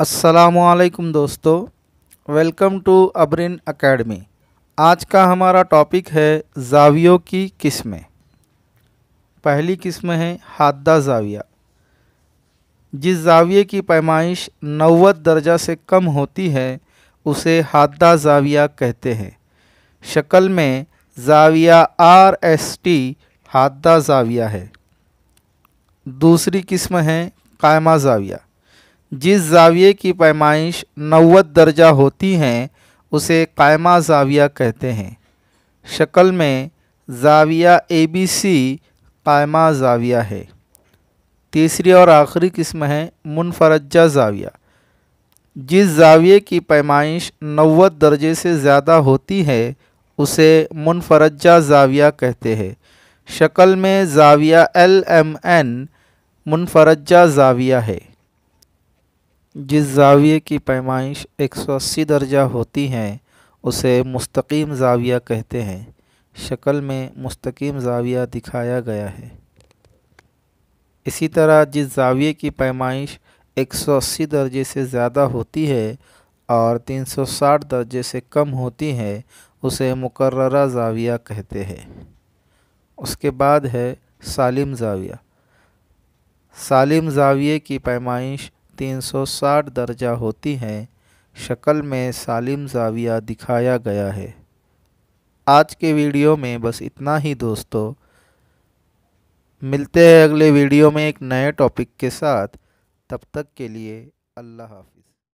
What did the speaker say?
असलकुम दोस्तों welcome to अबरिन academy आज का हमारा टॉपिक है जावियों की किस्में पहली किस्म है हादा जाविया जिस जाविये की पैमाइश नवत दर्जा से कम होती है उसे हादा जाविया कहते हैं शक्ल में जाविया आर एस टी हादा जाविया है दूसरी किस्म है कायमा जाविया जिस जाविये की पैमाइश नवत दर्जा होती हैं उसे कायमा जाविया कहते हैं शक्ल में जाविया ए बी सी कायमा जाविया है तीसरी और आखिरी किस्म है मुनफरजा जाविया जिस जाविये की पैमाइश नवत दर्जे से ज़्यादा होती है उसे मुनफरजा जाविया कहते हैं शक्ल में जाविया एल एम एन मुनफरजा जाविया है जिस जाविये की पैमाइश 180 दर्जा होती है उसे मुस्तकीम जाविया कहते हैं शक्ल में मुस्तकीम जाविया दिखाया गया है इसी तरह जिस जाविये की पैमाइश 180 दर्जे से ज़्यादा होती है और 360 दर्जे से कम होती है उसे मुकर्रा जाविया कहते हैं उसके बाद है सालिम जाविया सालिम जाविये की पैमाइश 360 दर्जा होती हैं शक्ल में सालिम जाविया दिखाया गया है आज के वीडियो में बस इतना ही दोस्तों मिलते हैं अगले वीडियो में एक नए टॉपिक के साथ तब तक के लिए अल्लाह हाफिज़